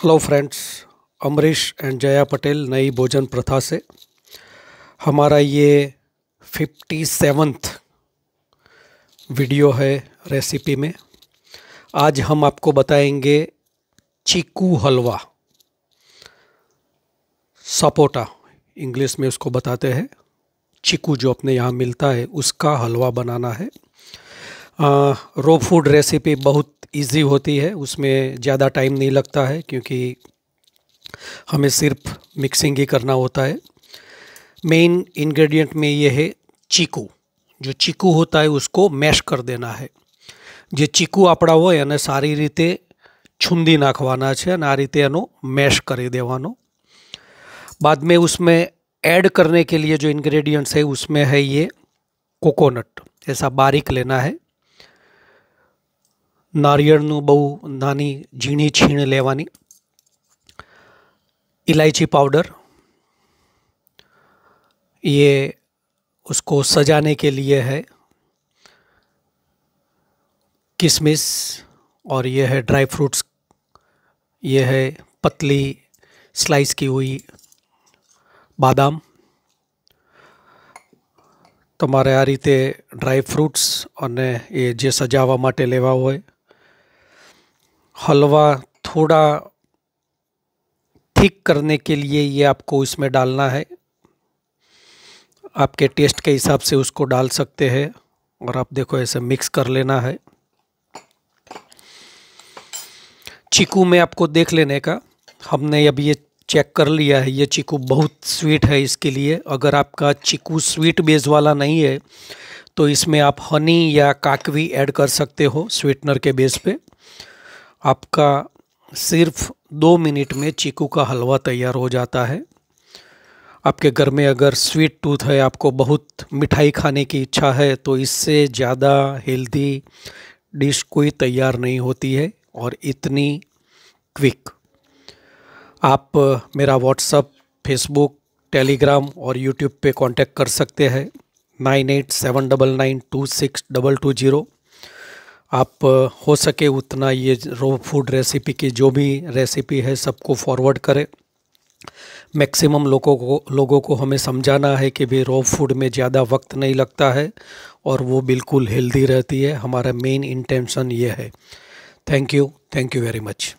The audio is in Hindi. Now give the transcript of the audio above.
Hello friends Amrish and Jaya Patel नई भोजन प्रथा से हमारा ये फिफ्टी सेवन्थ वीडियो है रेसिपी में आज हम आपको बताएंगे चीकू हलवा सपोटा इंग्लिश में उसको बताते हैं चीकू जो अपने यहाँ मिलता है उसका हलवा बनाना है आ, रो फूड रेसिपी बहुत इजी होती है उसमें ज़्यादा टाइम नहीं लगता है क्योंकि हमें सिर्फ मिक्सिंग ही करना होता है मेन इंग्रेडिएंट में ये है चीकू जो चीकू होता है उसको मैश कर देना है जो चीकू આપણા होने सारी रीते छुंदी છૂંદી નાખવાના आ रीते मैश कर એનો बाद में उसमें ऐड करने के लिए जो इंग्रेडिएंट्स है उसमें है ये कोकोनट ऐसा बारीक लेना है नारियल बहु ना झीणी छीण लेवा इलायची पाउडर ये उसको सजाने के लिए है किसमिस और यह है ड्राई फ्रूट्स यह है पतली स्लाइस की हुई बादाम तो आ रीते ड्राई फ्रूट्स और ये सजावा लेवा हुए। हलवा थोड़ा थिक करने के लिए ये आपको इसमें डालना है आपके टेस्ट के हिसाब से उसको डाल सकते हैं और आप देखो ऐसे मिक्स कर लेना है चीकू में आपको देख लेने का हमने अब ये चेक कर लिया है ये चीकू बहुत स्वीट है इसके लिए अगर आपका चीकू स्वीट बेस वाला नहीं है तो इसमें आप हनी या काकवी ऐड कर सकते हो स्वीटनर के बेस पे आपका सिर्फ दो मिनट में चीकू का हलवा तैयार हो जाता है आपके घर में अगर स्वीट टूथ है आपको बहुत मिठाई खाने की इच्छा है तो इससे ज़्यादा हेल्दी डिश कोई तैयार नहीं होती है और इतनी क्विक आप मेरा व्हाट्सअप फेसबुक टेलीग्राम और यूट्यूब पे कांटेक्ट कर सकते हैं nine eight seven double nine two six double two zero आप हो सके उतना ये रो फूड रेसिपी की जो भी रेसिपी है सबको फॉरवर्ड करें मैक्सिमम लोगों को लोगों को हमें समझाना है कि भाई रो फूड में ज़्यादा वक्त नहीं लगता है और वो बिल्कुल हेल्दी रहती है हमारा मेन इंटेंशन ये है thank you thank you very much